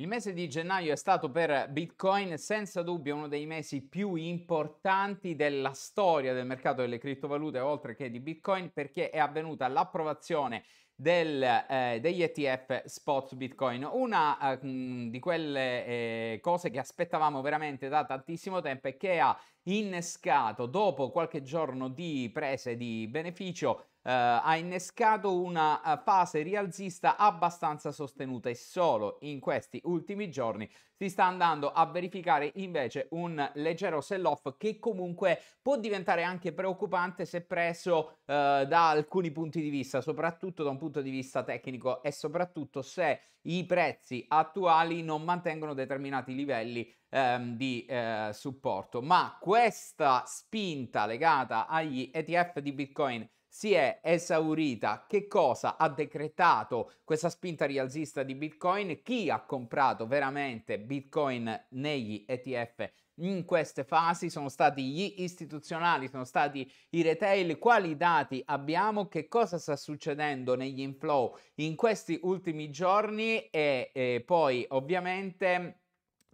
Il mese di gennaio è stato per Bitcoin senza dubbio uno dei mesi più importanti della storia del mercato delle criptovalute, oltre che di Bitcoin, perché è avvenuta l'approvazione del, eh, degli ETF spot Bitcoin, una eh, mm, di quelle eh, cose che aspettavamo veramente da tantissimo tempo e che ha innescato dopo qualche giorno di prese di beneficio eh, ha innescato una eh, fase rialzista abbastanza sostenuta e solo in questi ultimi giorni si sta andando a verificare invece un leggero sell-off che comunque può diventare anche preoccupante se preso eh, da alcuni punti di vista, soprattutto da un punto di vista tecnico e soprattutto se i prezzi attuali non mantengono determinati livelli ehm, di eh, supporto. Ma questa spinta legata agli ETF di Bitcoin si è esaurita. Che cosa ha decretato questa spinta rialzista di Bitcoin? Chi ha comprato veramente Bitcoin negli ETF in queste fasi? Sono stati gli istituzionali, sono stati i retail. Quali dati abbiamo? Che cosa sta succedendo negli inflow in questi ultimi giorni? E, e poi ovviamente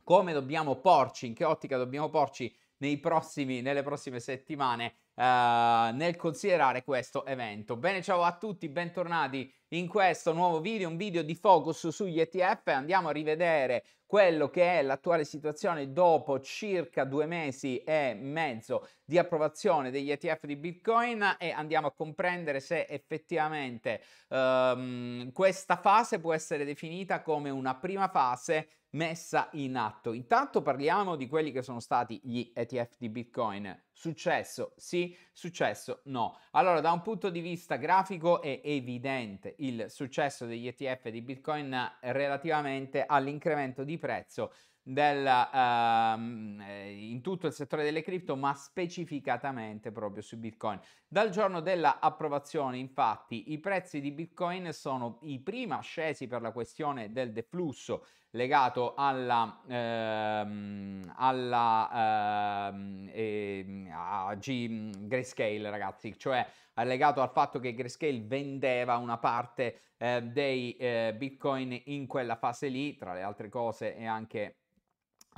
come dobbiamo porci, in che ottica dobbiamo porci nei prossimi, nelle prossime settimane uh, nel considerare questo evento. Bene, ciao a tutti, bentornati in questo nuovo video, un video di focus sugli ETF. Andiamo a rivedere quello che è l'attuale situazione dopo circa due mesi e mezzo di approvazione degli ETF di Bitcoin e andiamo a comprendere se effettivamente um, questa fase può essere definita come una prima fase messa in atto. Intanto parliamo di quelli che sono stati gli ETF di Bitcoin. Successo sì, successo no. Allora, da un punto di vista grafico è evidente il successo degli ETF di Bitcoin relativamente all'incremento di prezzo del, uh, in tutto il settore delle cripto, ma specificatamente proprio su Bitcoin. Dal giorno dell'approvazione, infatti, i prezzi di Bitcoin sono i prima scesi per la questione del deflusso legato alla, ehm, alla ehm, ehm, a G Grayscale, ragazzi, cioè legato al fatto che Grayscale vendeva una parte eh, dei eh, bitcoin in quella fase lì, tra le altre cose, e anche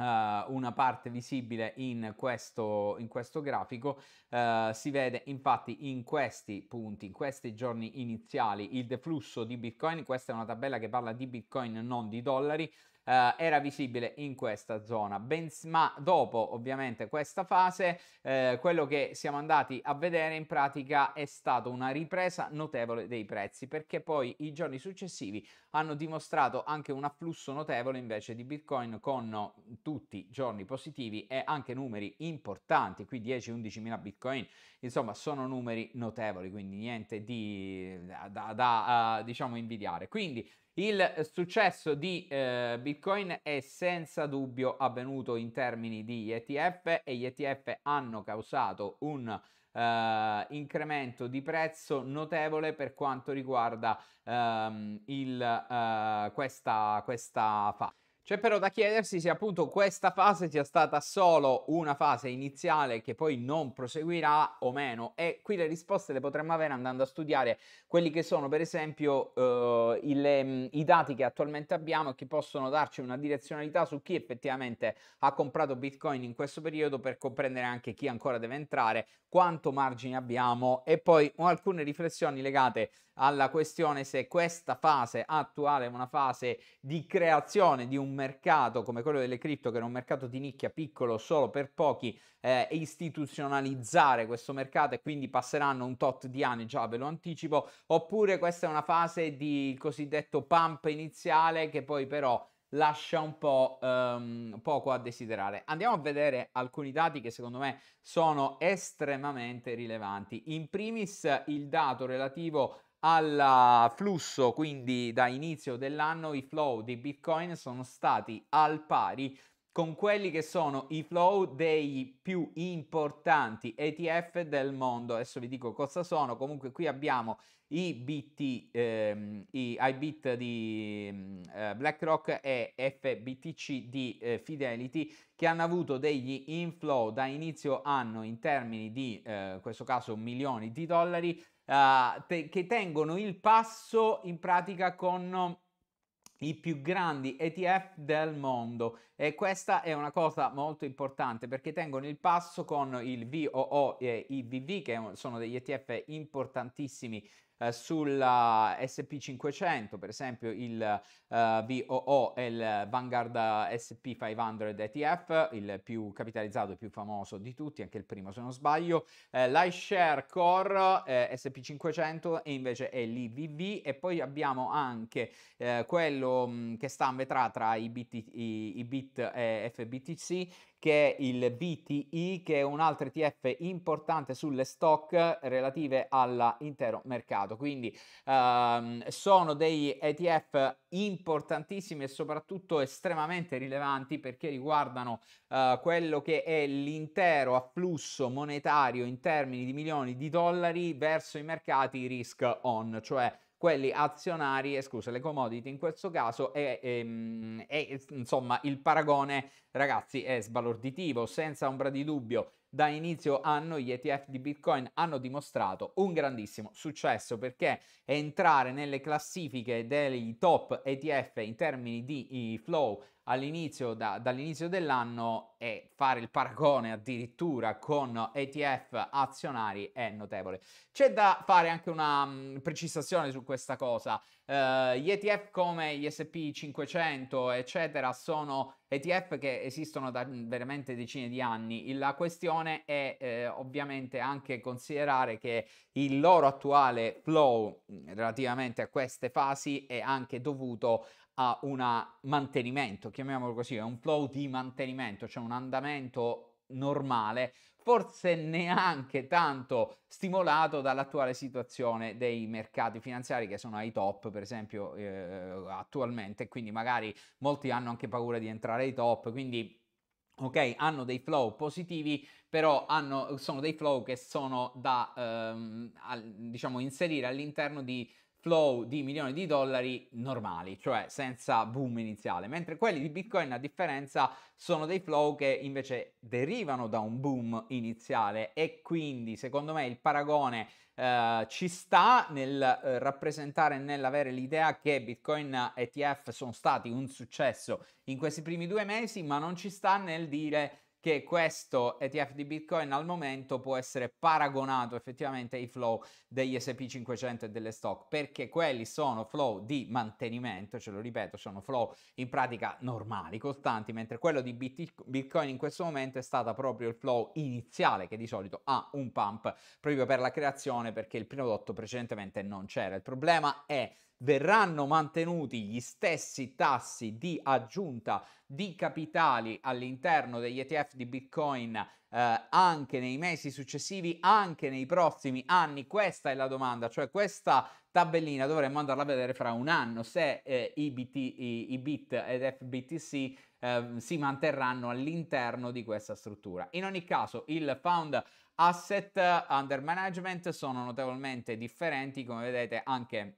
eh, una parte visibile in questo, in questo grafico uh, si vede infatti in questi punti in questi giorni iniziali il deflusso di bitcoin questa è una tabella che parla di bitcoin non di dollari eh, era visibile in questa zona. Bens- ma dopo ovviamente questa fase, eh, quello che siamo andati a vedere in pratica è stata una ripresa notevole dei prezzi, perché poi i giorni successivi hanno dimostrato anche un afflusso notevole invece di Bitcoin con tutti i giorni positivi e anche numeri importanti, qui 10-11 mila Bitcoin, insomma sono numeri notevoli, quindi niente di, da, da uh, diciamo invidiare. Quindi il successo di eh, Bitcoin è senza dubbio avvenuto in termini di ETF e gli ETF hanno causato un eh, incremento di prezzo notevole per quanto riguarda ehm, il, eh, questa, questa fase. C'è però da chiedersi se appunto questa fase sia stata solo una fase iniziale che poi non proseguirà o meno e qui le risposte le potremmo avere andando a studiare quelli che sono per esempio eh, i, le, ehm, i dati che attualmente abbiamo e che possono darci una direzionalità su chi effettivamente ha comprato Bitcoin in questo periodo per comprendere anche chi ancora deve entrare, quanto margine abbiamo e poi alcune riflessioni legate a alla questione se questa fase attuale è una fase di creazione di un mercato come quello delle cripto, che era un mercato di nicchia piccolo solo per pochi, eh, istituzionalizzare questo mercato e quindi passeranno un tot di anni, già ve lo anticipo, oppure questa è una fase di cosiddetto pump iniziale che poi però lascia un po' um, poco a desiderare. Andiamo a vedere alcuni dati che secondo me sono estremamente rilevanti. In primis il dato relativo al flusso, quindi da inizio dell'anno i flow di Bitcoin sono stati al pari con quelli che sono i flow dei più importanti ETF del mondo. Adesso vi dico cosa sono. Comunque qui abbiamo i BT, ehm, i IBIT di mm, eh, BlackRock e FBTC di eh, Fidelity che hanno avuto degli inflow da inizio anno in termini di, eh, in questo caso, milioni di dollari eh, te- che tengono il passo in pratica con i più grandi ETF del mondo e questa è una cosa molto importante perché tengono il passo con il VOO e i VV che sono degli ETF importantissimi eh, sulla SP500 per esempio il uh, eh, VOO è il Vanguard SP500 ETF, il più capitalizzato e più famoso di tutti, anche il primo se non sbaglio. Eh, L'iShare Core eh, SP500 e invece è l'IVV e poi abbiamo anche eh, quello mh, mm, che sta a metà tra i BT, i, i BIT e FBTC che è il BTI, che è un altro ETF importante sulle stock relative all'intero mercato. Quindi ehm, sono dei ETF importanti importantissimi e soprattutto estremamente rilevanti perché riguardano eh, quello che è l'intero afflusso monetario in termini di milioni di dollari verso i mercati risk on, cioè quelli azionari, eh, scusa, le commodity in questo caso, e, ehm, e, insomma il paragone, ragazzi, è sbalorditivo, senza ombra di dubbio da inizio anno gli ETF di Bitcoin hanno dimostrato un grandissimo successo perché entrare nelle classifiche dei top ETF in termini di flow all'inizio, da, dall'inizio dell'anno e fare il paragone addirittura con ETF azionari è notevole. C'è da fare anche una mm, precisazione su questa cosa. Uh, gli ETF come gli SP 500, eccetera, sono ETF che esistono da mm, veramente decine di anni. La questione è eh, ovviamente anche considerare che il loro attuale flow mm, relativamente a queste fasi è anche dovuto ha un mantenimento, chiamiamolo così, è un flow di mantenimento, cioè un andamento normale, forse neanche tanto stimolato dall'attuale situazione dei mercati finanziari che sono ai top, per esempio, eh, attualmente, quindi magari molti hanno anche paura di entrare ai top, quindi ok, hanno dei flow positivi, però hanno, sono dei flow che sono da, ehm, al, diciamo, inserire all'interno di flow di milioni di dollari normali, cioè senza boom iniziale, mentre quelli di Bitcoin a differenza sono dei flow che invece derivano da un boom iniziale e quindi secondo me il paragone eh, ci sta nel eh, rappresentare nell'avere l'idea che Bitcoin ETF sono stati un successo in questi primi due mesi, ma non ci sta nel dire che questo ETF di Bitcoin al momento può essere paragonato effettivamente ai flow degli SP500 e delle stock, perché quelli sono flow di mantenimento, ce lo ripeto, sono flow in pratica normali, costanti, mentre quello di Bitcoin in questo momento è stato proprio il flow iniziale che di solito ha un pump proprio per la creazione perché il prodotto precedentemente non c'era. Il problema è verranno mantenuti gli stessi tassi di aggiunta di capitali all'interno degli ETF di Bitcoin eh, anche nei mesi successivi, anche nei prossimi anni? Questa è la domanda, cioè questa tabellina dovremmo andarla a vedere fra un anno se eh, i, BT, i, i BIT ed FBTC eh, si manterranno all'interno di questa struttura. In ogni caso, il found asset under management sono notevolmente differenti, come vedete anche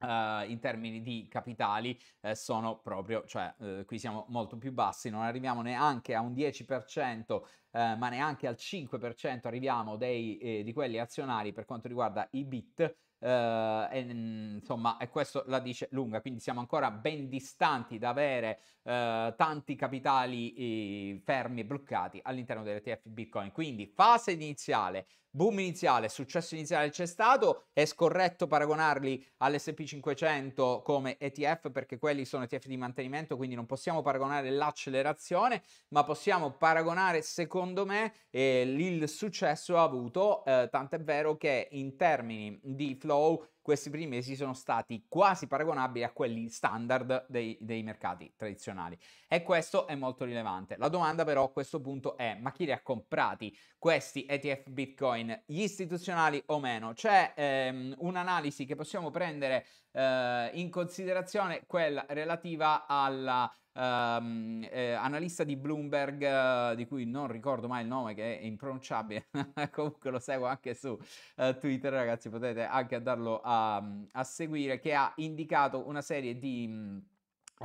Uh, in termini di capitali eh, sono proprio, cioè eh, qui siamo molto più bassi, non arriviamo neanche a un 10%, eh, ma neanche al 5% arriviamo dei, eh, di quelli azionari per quanto riguarda i bit. Uh, e, mm, insomma, e questo la dice lunga, quindi siamo ancora ben distanti da avere uh, tanti capitali eh, fermi e bloccati all'interno dell'ETF Bitcoin. Quindi fase iniziale boom iniziale, successo iniziale c'è stato, è scorretto paragonarli all'SP 500 come ETF perché quelli sono ETF di mantenimento, quindi non possiamo paragonare l'accelerazione, ma possiamo paragonare secondo me eh, il successo avuto, eh, tant'è vero che in termini di flow questi primi mesi sono stati quasi paragonabili a quelli standard dei, dei, mercati tradizionali e questo è molto rilevante. La domanda però a questo punto è ma chi li ha comprati questi ETF Bitcoin, gli istituzionali o meno? C'è ehm, un'analisi che possiamo prendere eh, in considerazione, quella relativa alla um, eh, analista di Bloomberg, uh, di cui non ricordo mai il nome, che è impronunciabile, comunque lo seguo anche su uh, Twitter, ragazzi, potete anche andarlo a, mm, a, seguire, che ha indicato una serie di mh, mm,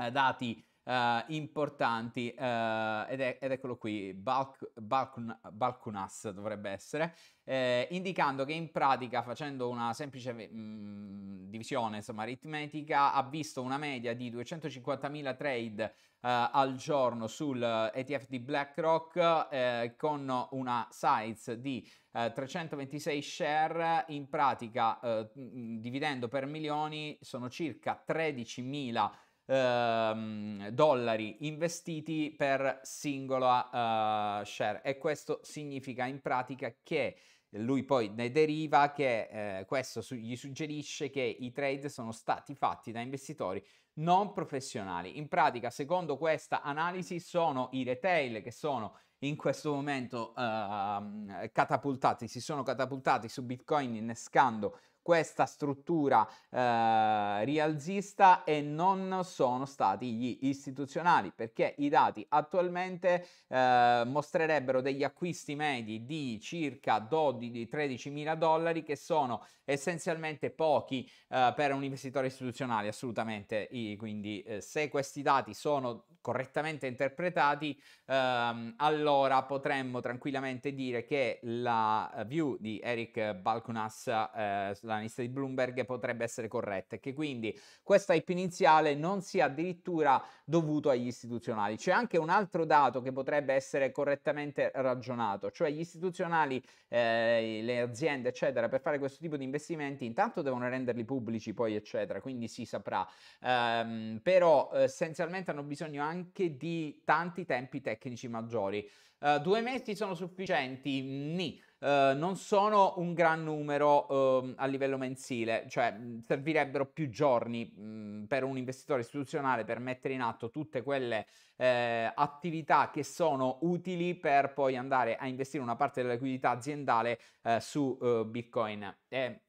eh, dati eh, importanti eh, ed, è, ed, eccolo qui, Balk, Balk, Balkunas dovrebbe essere, eh, indicando che in pratica facendo una semplice mh, mm, divisione insomma, aritmetica ha visto una media di 250.000 trade eh, al giorno sul ETF di BlackRock eh, con una size di 326 eh, share, in pratica mm, dividendo per milioni sono circa 13.000 ehm, dollari investiti per singola eh, share e questo significa in pratica che lui poi ne deriva che eh, questo su- gli suggerisce che i trade sono stati fatti da investitori non professionali. In pratica, secondo questa analisi, sono i retail che sono in questo momento eh, catapultati, si sono catapultati su Bitcoin innescando questa struttura eh, rialzista e non sono stati gli istituzionali perché i dati attualmente eh, mostrerebbero degli acquisti medi di circa 12-13 mila dollari che sono essenzialmente pochi eh, per un investitore istituzionale assolutamente I, quindi eh, se questi dati sono correttamente interpretati, ehm, allora potremmo tranquillamente dire che la eh, view di Eric Balkunas, eh, lista di Bloomberg, potrebbe essere corretta e che quindi questa IP iniziale non sia addirittura dovuto agli istituzionali. C'è anche un altro dato che potrebbe essere correttamente ragionato, cioè gli istituzionali, eh, le aziende, eccetera, per fare questo tipo di investimenti intanto devono renderli pubblici, poi eccetera, quindi si saprà. Um, però eh, essenzialmente hanno bisogno anche anche di tanti tempi tecnici maggiori. Uh, due mesi sono sufficienti? Ni. Uh, non sono un gran numero uh, a livello mensile, cioè mm, servirebbero più giorni mh, mm, per un investitore istituzionale per mettere in atto tutte quelle eh, attività che sono utili per poi andare a investire una parte della liquidità aziendale eh, su eh, Bitcoin. E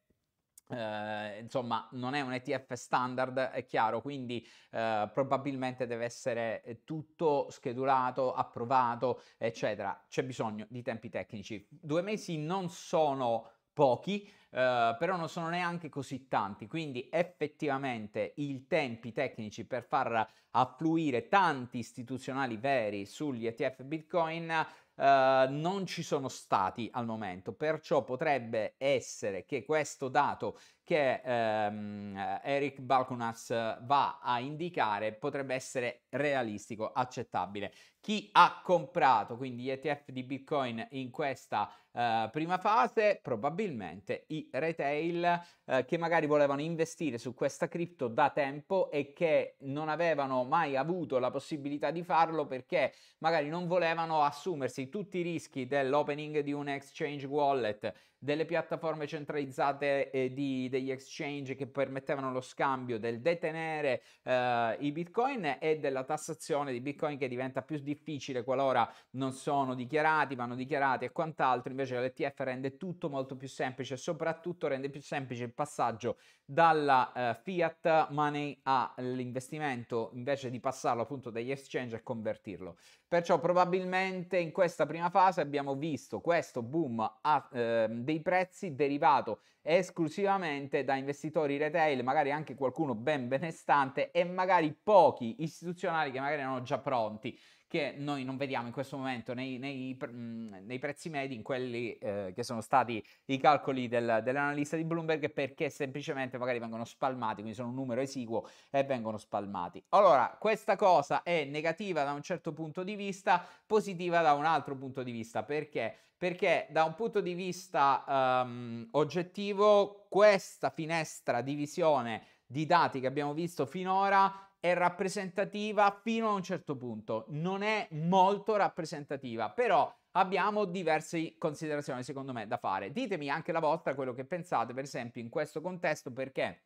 Ehm, insomma, non è un ETF standard, è chiaro, quindi uh, probabilmente deve essere eh, tutto schedulato, approvato, eccetera. C'è bisogno di tempi tecnici. Due mesi non sono pochi, uh, però non sono neanche così tanti, quindi effettivamente i tempi tecnici per far affluire tanti istituzionali veri sugli ETF Bitcoin Ehm, non ci sono stati al momento, perciò potrebbe essere che questo dato che ehm, Eric Balconas va a indicare potrebbe essere realistico, accettabile. Chi ha comprato quindi gli ETF di Bitcoin in questa eh, prima fase? Probabilmente i retail eh, che magari volevano investire su questa cripto da tempo e che non avevano mai avuto la possibilità di farlo perché magari non volevano assumersi tutti i rischi dell'opening di un exchange wallet delle piattaforme centralizzate eh, di, degli exchange che permettevano lo scambio, del detenere eh, i bitcoin e della tassazione di bitcoin che diventa più difficile qualora non sono dichiarati, vanno dichiarati e quant'altro. Invece l'ETF rende tutto molto più semplice, soprattutto rende più semplice il passaggio dalla eh, fiat money all'investimento invece di passarlo appunto dagli exchange e convertirlo. Perciò probabilmente in questa prima fase abbiamo visto questo boom a, eh, dei prezzi derivato esclusivamente da investitori retail, magari anche qualcuno ben benestante e magari pochi istituzionali che magari erano già pronti che noi non vediamo in questo momento nei, nei, mm, nei prezzi medi, in quelli eh, che sono stati i calcoli del, dell'analista di Bloomberg, perché semplicemente magari vengono spalmati, quindi sono un numero esiguo e vengono spalmati. Allora, questa cosa è negativa da un certo punto di vista, positiva da un altro punto di vista, perché? Perché da un punto di vista um, oggettivo questa finestra di visione di dati che abbiamo visto finora è rappresentativa fino a un certo punto, non è molto rappresentativa, però abbiamo diverse considerazioni secondo me da fare. Ditemi anche la vostra quello che pensate, per esempio, in questo contesto perché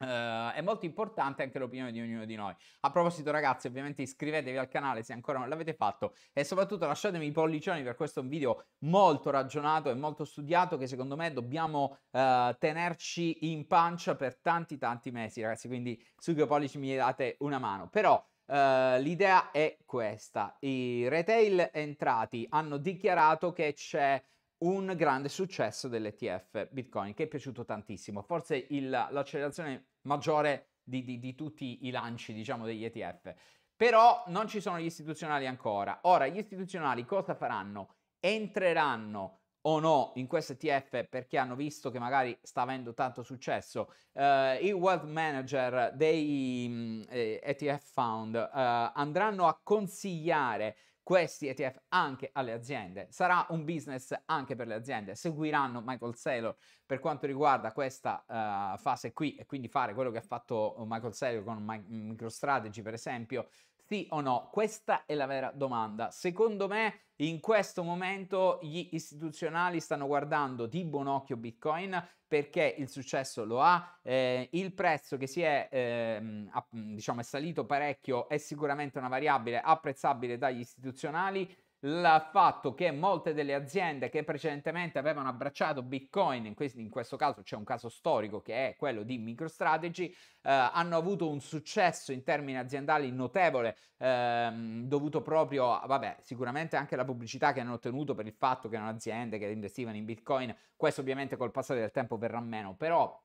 Uh, è molto importante anche l'opinione di ognuno di noi. A proposito, ragazzi, ovviamente iscrivetevi al canale se ancora non l'avete fatto e soprattutto lasciatemi i pollicioni per questo è un video molto ragionato e molto studiato che secondo me dobbiamo uh, tenerci in pancia per tanti tanti mesi, ragazzi. Quindi su che pollici mi date una mano. Però Uh, l'idea è questa: i retail entrati hanno dichiarato che c'è un grande successo dell'ETF Bitcoin che è piaciuto tantissimo, forse il, l'accelerazione maggiore di, di, di, tutti i lanci diciamo degli ETF. Però non ci sono gli istituzionali ancora. Ora, gli istituzionali cosa faranno? Entreranno o no in questo ETF perché hanno visto che magari sta avendo tanto successo. Uh, I wealth manager dei um, mm, ETF eh, fund uh, andranno a consigliare questi ETF anche alle aziende. Sarà un business anche per le aziende. Seguiranno Michael Saylor per quanto riguarda questa uh, fase qui e quindi fare quello che ha fatto Michael Saylor con MicroStrategy, per esempio, sì o no? Questa è la vera domanda. Secondo me in questo momento gli istituzionali stanno guardando di buon occhio Bitcoin perché il successo lo ha, eh, il prezzo che si è, eh, diciamo, è salito parecchio è sicuramente una variabile apprezzabile dagli istituzionali il fatto che molte delle aziende che precedentemente avevano abbracciato Bitcoin, in, questo, in questo caso c'è un caso storico che è quello di MicroStrategy, eh, hanno avuto un successo in termini aziendali notevole, ehm, dovuto proprio, vabbè, sicuramente anche alla pubblicità che hanno ottenuto per il fatto che erano aziende che investivano in Bitcoin, questo ovviamente col passare del tempo verrà meno, però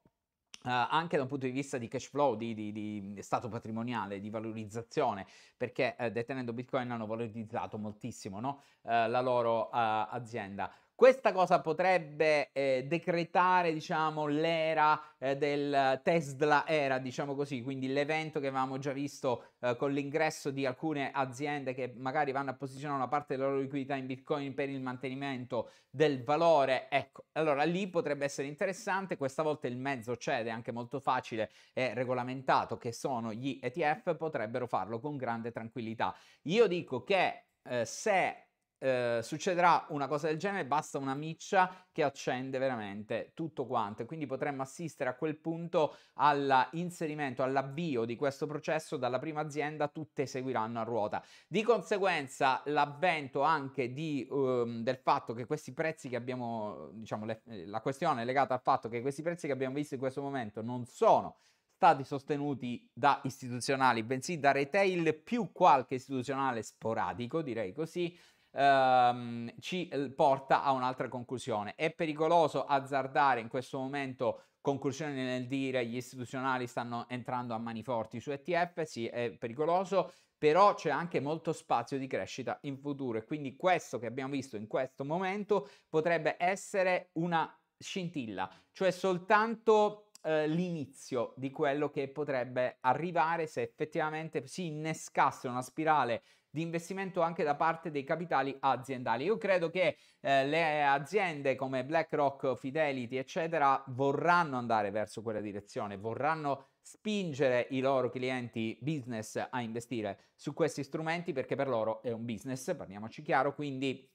Uh, anche da un punto di vista di cash flow, di, di, di stato patrimoniale, di valorizzazione, perché uh, detenendo Bitcoin hanno valorizzato moltissimo no? uh, la loro azienda. Questa cosa potrebbe eh, decretare, diciamo, l'era eh, del Tesla era, diciamo così, quindi l'evento che avevamo già visto eh, con l'ingresso di alcune aziende che magari vanno a posizionare una parte della loro liquidità in Bitcoin per il mantenimento del valore. Ecco, allora lì potrebbe essere interessante, questa volta il mezzo cede anche molto facile e regolamentato che sono gli ETF, potrebbero farlo con grande tranquillità. Io dico che eh, se eh, succederà una cosa del genere, basta una miccia che accende veramente tutto quanto quindi potremmo assistere a quel punto all'inserimento, all'avvio di questo processo dalla prima azienda, tutte seguiranno a ruota. Di conseguenza l'avvento anche di, um, del fatto che questi prezzi che abbiamo, diciamo, le, eh, la questione è legata al fatto che questi prezzi che abbiamo visto in questo momento non sono stati sostenuti da istituzionali, bensì da retail più qualche istituzionale sporadico, direi così, ehm, ci eh, porta a un'altra conclusione. È pericoloso azzardare in questo momento conclusione nel dire gli istituzionali stanno entrando a mani forti su ETF, sì è pericoloso, però c'è anche molto spazio di crescita in futuro e quindi questo che abbiamo visto in questo momento potrebbe essere una scintilla, cioè soltanto eh, l'inizio di quello che potrebbe arrivare se effettivamente si innescasse una spirale di investimento anche da parte dei capitali aziendali. Io credo che eh, le aziende come BlackRock, Fidelity, eccetera, vorranno andare verso quella direzione, vorranno spingere i loro clienti business a investire su questi strumenti perché per loro è un business, parliamoci chiaro, quindi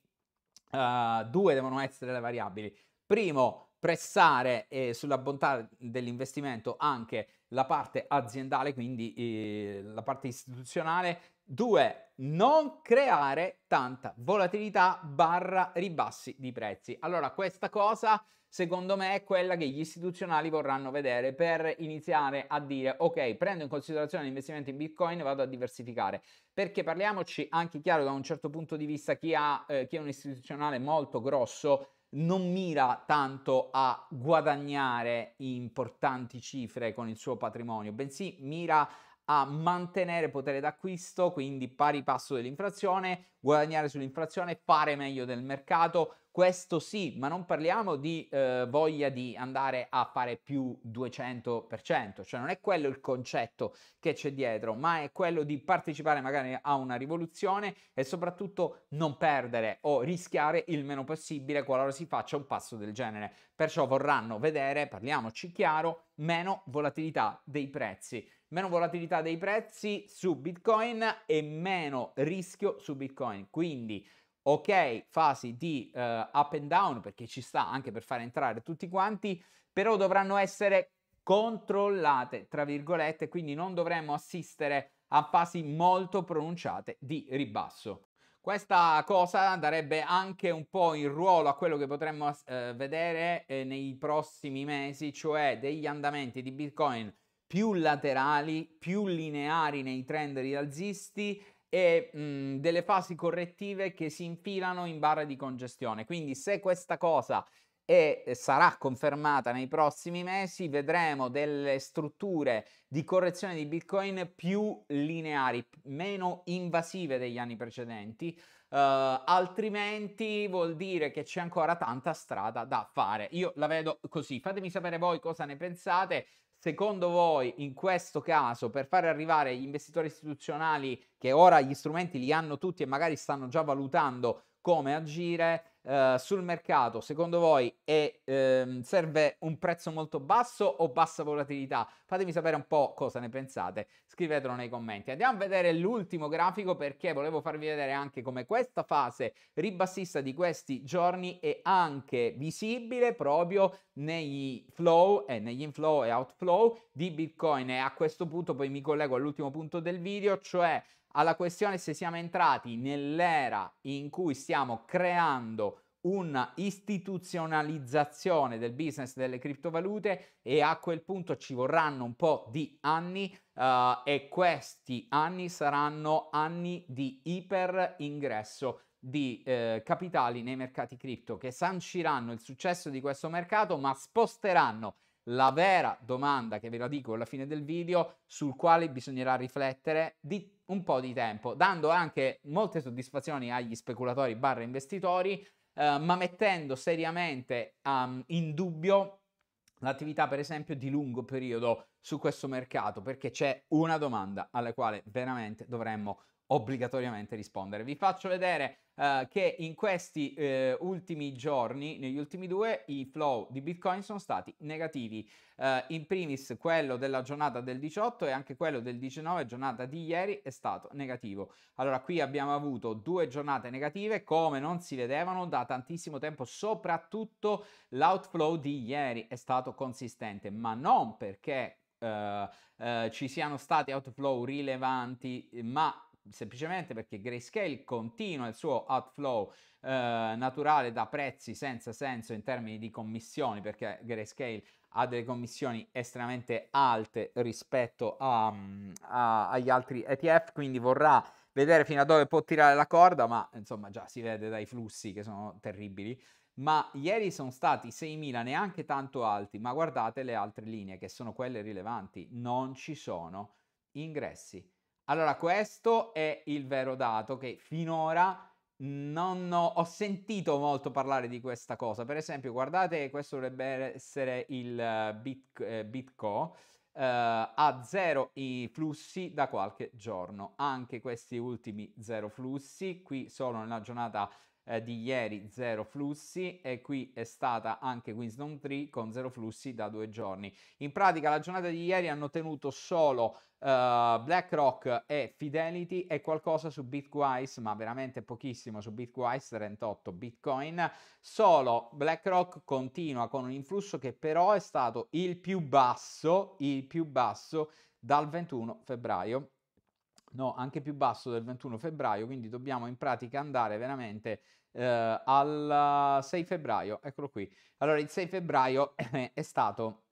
uh, due devono essere le variabili. Primo, pressare eh, sulla bontà dell'investimento anche la parte aziendale, quindi eh, la parte istituzionale, 2. Non creare tanta volatilità barra ribassi di prezzi. Allora, questa cosa secondo me è quella che gli istituzionali vorranno vedere per iniziare a dire ok, prendo in considerazione l'investimento in Bitcoin e vado a diversificare. Perché parliamoci anche chiaro da un certo punto di vista chi, ha, eh, chi è un istituzionale molto grosso non mira tanto a guadagnare importanti cifre con il suo patrimonio, bensì mira a a mantenere potere d'acquisto, quindi pari passo dell'inflazione, guadagnare sull'inflazione, fare meglio del mercato. Questo sì, ma non parliamo di eh, voglia di andare a fare più 200%, cioè non è quello il concetto che c'è dietro, ma è quello di partecipare magari a una rivoluzione e soprattutto non perdere o rischiare il meno possibile qualora si faccia un passo del genere. Perciò vorranno vedere, parliamoci chiaro, meno volatilità dei prezzi meno volatilità dei prezzi su Bitcoin e meno rischio su Bitcoin. Quindi, ok, fasi di uh, up and down perché ci sta anche per far entrare tutti quanti, però dovranno essere controllate, tra virgolette, quindi non dovremmo assistere a fasi molto pronunciate di ribasso. Questa cosa darebbe anche un po' il ruolo a quello che potremmo eh, vedere eh, nei prossimi mesi, cioè degli andamenti di Bitcoin più laterali, più lineari nei trend rialzisti e mh, mm, delle fasi correttive che si infilano in barre di congestione. Quindi se questa cosa è, eh, sarà confermata nei prossimi mesi, vedremo delle strutture di correzione di Bitcoin più lineari, meno invasive degli anni precedenti. Uh, altrimenti vuol dire che c'è ancora tanta strada da fare. Io la vedo così. Fatemi sapere voi cosa ne pensate secondo voi in questo caso per fare arrivare gli investitori istituzionali che ora gli strumenti li hanno tutti e magari stanno già valutando come agire eh, sul mercato, secondo voi è, ehm, serve un prezzo molto basso o bassa volatilità? Fatemi sapere un po' cosa ne pensate scrivetelo nei commenti. Andiamo a vedere l'ultimo grafico perché volevo farvi vedere anche come questa fase ribassista di questi giorni è anche visibile proprio nei flow e eh, negli inflow e outflow di Bitcoin e a questo punto poi mi collego all'ultimo punto del video, cioè alla questione se siamo entrati nell'era in cui stiamo creando una istituzionalizzazione del business delle criptovalute e a quel punto ci vorranno un po' di anni uh, e questi anni saranno anni di iper ingresso di eh, capitali nei mercati cripto che sanciranno il successo di questo mercato ma sposteranno la vera domanda che ve la dico alla fine del video sul quale bisognerà riflettere di un po' di tempo dando anche molte soddisfazioni agli speculatori barra investitori Ehm, ma mettendo seriamente um, in dubbio l'attività per esempio di lungo periodo su questo mercato perché c'è una domanda alla quale veramente dovremmo obbligatoriamente rispondere. Vi faccio vedere uh, che in questi uh, ultimi giorni, negli ultimi due, i flow di Bitcoin sono stati negativi. Uh, in primis quello della giornata del 18 e anche quello del 19, giornata di ieri, è stato negativo. Allora qui abbiamo avuto due giornate negative come non si vedevano da tantissimo tempo, soprattutto l'outflow di ieri è stato consistente, ma non perché Uh, uh, ci siano stati outflow rilevanti, ma semplicemente perché Grayscale continua il suo outflow eh, naturale da prezzi senza senso in termini di commissioni, perché Grayscale ha delle commissioni estremamente alte rispetto a, mm, a, agli altri ETF, quindi vorrà vedere fino a dove può tirare la corda, ma insomma già si vede dai flussi che sono terribili. Ma ieri sono stati 6.000 neanche tanto alti, ma guardate le altre linee che sono quelle rilevanti, non ci sono ingressi allora, questo è il vero dato che finora non ho, ho, sentito molto parlare di questa cosa. Per esempio, guardate, questo dovrebbe essere il eh, bit, eh, Bitco. Eh, ha zero i flussi da qualche giorno anche questi ultimi zero flussi qui solo nella giornata eh, di ieri zero flussi e qui è stata anche Winston 3 con zero flussi da due giorni. In pratica la giornata di ieri hanno tenuto solo Uh, BlackRock e Fidelity e qualcosa su Bitwise, ma veramente pochissimo su Bitwise, 38 Bitcoin. Solo BlackRock continua con un influsso che però è stato il più basso, il più basso dal 21 febbraio. No, anche più basso del 21 febbraio, quindi dobbiamo in pratica andare veramente eh, al 6 febbraio, eccolo qui. Allora, il 6 febbraio è stato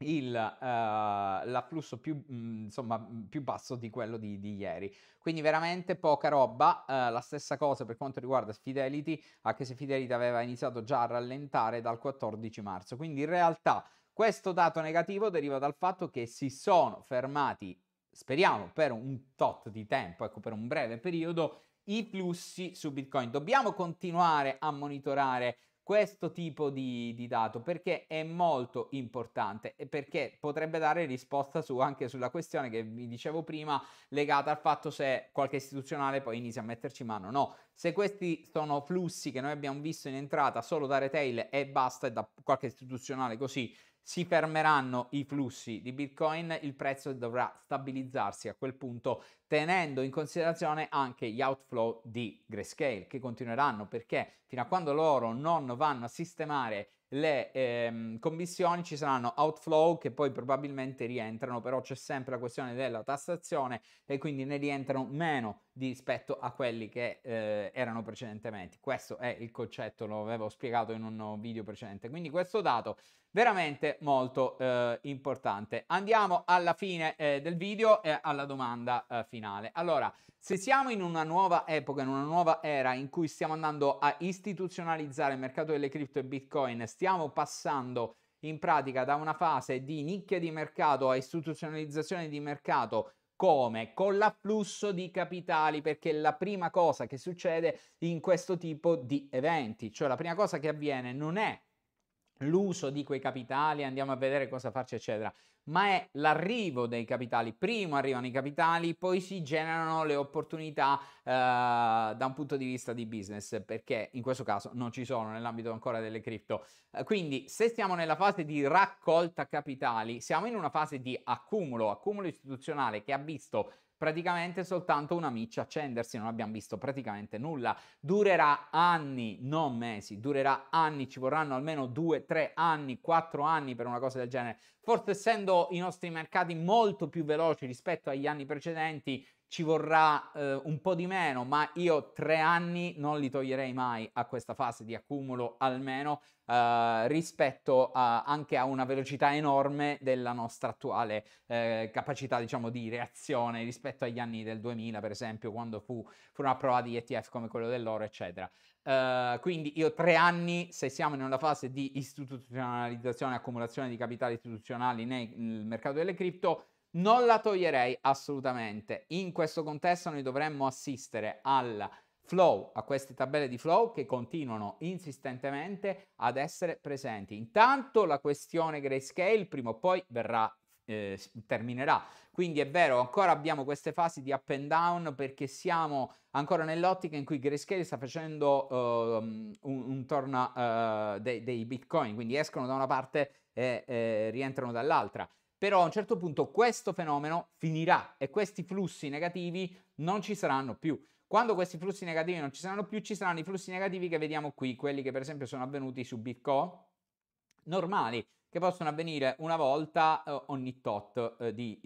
il, uh, l'afflusso più, mh, mm, insomma, mm, più basso di quello di, di, ieri. Quindi veramente poca roba, uh, la stessa cosa per quanto riguarda Fidelity, anche se Fidelity aveva iniziato già a rallentare dal 14 marzo. Quindi in realtà questo dato negativo deriva dal fatto che si sono fermati speriamo per un tot di tempo, ecco per un breve periodo, i flussi su Bitcoin. Dobbiamo continuare a monitorare questo tipo di, di, dato perché è molto importante e perché potrebbe dare risposta su, anche sulla questione che vi dicevo prima legata al fatto se qualche istituzionale poi inizia a metterci mano o no se questi sono flussi che noi abbiamo visto in entrata solo da retail e basta e da qualche istituzionale così si fermeranno i flussi di Bitcoin, il prezzo dovrà stabilizzarsi a quel punto tenendo in considerazione anche gli outflow di Grayscale che continueranno perché fino a quando loro non vanno a sistemare le ehm, commissioni ci saranno outflow che poi probabilmente rientrano, però c'è sempre la questione della tassazione e quindi ne rientrano meno rispetto a quelli che eh, erano precedentemente. Questo è il concetto, lo avevo spiegato in un video precedente. Quindi questo dato veramente molto eh, importante. Andiamo alla fine eh, del video e alla domanda eh, finale. Allora, se siamo in una nuova epoca, in una nuova era in cui stiamo andando a istituzionalizzare il mercato delle cripto e Bitcoin, stiamo passando in pratica da una fase di nicchia di mercato a istituzionalizzazione di mercato come? Con l'afflusso di capitali, perché la prima cosa che succede in questo tipo di eventi, cioè la prima cosa che avviene non è l'uso di quei capitali, andiamo a vedere cosa farci, eccetera. Ma è l'arrivo dei capitali. Prima arrivano i capitali, poi si generano le opportunità eh, da un punto di vista di business, perché in questo caso non ci sono nell'ambito ancora delle cripto. Eh, quindi, se stiamo nella fase di raccolta capitali, siamo in una fase di accumulo, accumulo istituzionale che ha visto praticamente soltanto una miccia accendersi, non abbiamo visto praticamente nulla. Durerà anni, non mesi, durerà anni, ci vorranno almeno due, tre anni, 4 anni per una cosa del genere. Forse essendo i nostri mercati molto più veloci rispetto agli anni precedenti, ci vorrà eh, un po' di meno, ma io tre anni non li toglierei mai a questa fase di accumulo almeno eh, rispetto a, anche a una velocità enorme della nostra attuale eh, capacità diciamo, di reazione rispetto agli anni del 2000 per esempio quando fu, furono approvati gli ETF come quello dell'oro eccetera. Uh, quindi io tre anni, se siamo in una fase di istituzionalizzazione e accumulazione di capitali istituzionali nel, nel mercato delle cripto, non la toglierei assolutamente. In questo contesto noi dovremmo assistere alla flow, a queste tabelle di flow che continuano insistentemente ad essere presenti. Intanto la questione grayscale prima o poi verrà eh, terminerà. Quindi è vero, ancora abbiamo queste fasi di up and down perché siamo ancora nell'ottica in cui Grayscale sta facendo uh, un, un torna uh, dei, dei, bitcoin, quindi escono da una parte e eh, rientrano dall'altra. Però a un certo punto questo fenomeno finirà e questi flussi negativi non ci saranno più. Quando questi flussi negativi non ci saranno più, ci saranno i flussi negativi che vediamo qui, quelli che per esempio sono avvenuti su Bitcoin, normali, che possono avvenire una volta eh, ogni tot eh, di,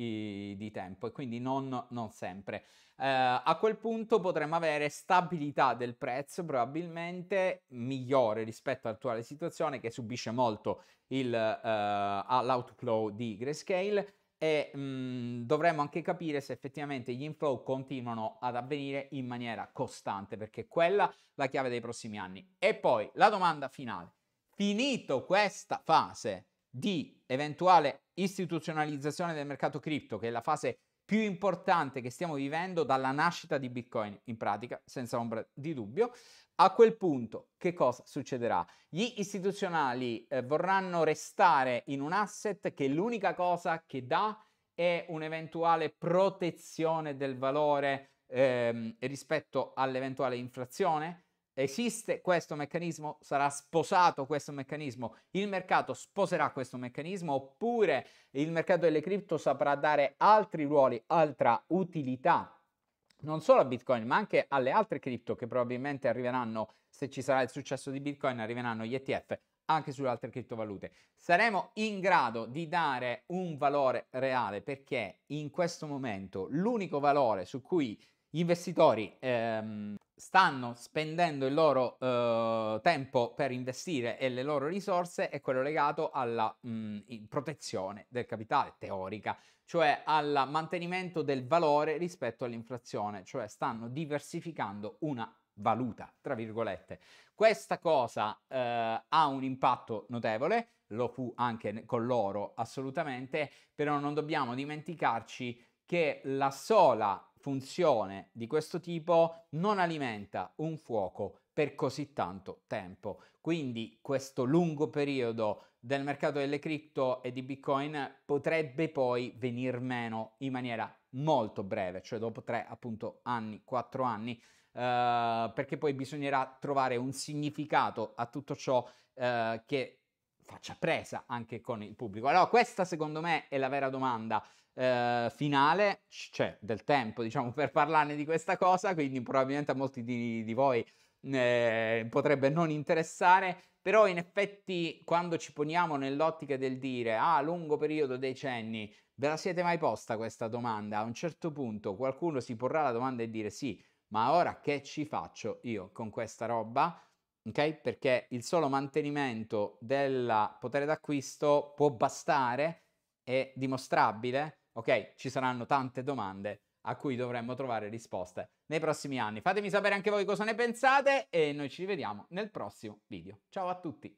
di, tempo e quindi non, non sempre. Eh, a quel punto potremmo avere stabilità del prezzo probabilmente migliore rispetto all'attuale situazione che subisce molto eh, l'outflow all'outflow di Grayscale e mhmm, dovremmo anche capire se effettivamente gli inflow continuano ad avvenire in maniera costante, perché quella è la chiave dei prossimi anni. E poi la domanda finale. Finito questa fase di eventuale istituzionalizzazione del mercato cripto, che è la fase più importante che stiamo vivendo dalla nascita di Bitcoin, in pratica, senza ombra di dubbio, a quel punto, che cosa succederà? Gli istituzionali eh, vorranno restare in un asset che l'unica cosa che dà è un'eventuale protezione del valore ehm, rispetto all'eventuale inflazione. Esiste questo meccanismo? Sarà sposato questo meccanismo? Il mercato sposerà questo meccanismo oppure il mercato delle cripto saprà dare altri ruoli, altra utilità non solo a Bitcoin, ma anche alle altre cripto che probabilmente arriveranno, se ci sarà il successo di Bitcoin, arriveranno gli ETF anche sulle altre criptovalute. Saremo in grado di dare un valore reale perché in questo momento l'unico valore su cui gli investitori ehm, stanno spendendo il loro eh, tempo per investire e le loro risorse è quello legato alla mh, mm, protezione del capitale teorica, cioè al mantenimento del valore rispetto all'inflazione, cioè stanno diversificando una valuta, tra virgolette. Questa cosa eh, ha un impatto notevole, lo fu anche con l'oro assolutamente, però non dobbiamo dimenticarci che la sola funzione di questo tipo non alimenta un fuoco per così tanto tempo. Quindi questo lungo periodo del mercato delle cripto e di Bitcoin potrebbe poi venir meno in maniera molto breve, cioè dopo tre appunto anni, quattro anni, eh, perché poi bisognerà trovare un significato a tutto ciò eh, che faccia presa anche con il pubblico. Allora questa secondo me è la vera domanda eh, finale c'è cioè, del tempo, diciamo, per parlarne di questa cosa, quindi probabilmente a molti di, di voi eh, potrebbe non interessare, però in effetti quando ci poniamo nell'ottica del dire a ah, lungo periodo, decenni, ve la siete mai posta questa domanda? A un certo punto qualcuno si porrà la domanda e dire sì, ma ora che ci faccio io con questa roba? Ok? Perché il solo mantenimento del potere d'acquisto può bastare, è dimostrabile ok? Ci saranno tante domande a cui dovremmo trovare risposte nei prossimi anni. Fatemi sapere anche voi cosa ne pensate e noi ci vediamo nel prossimo video. Ciao a tutti!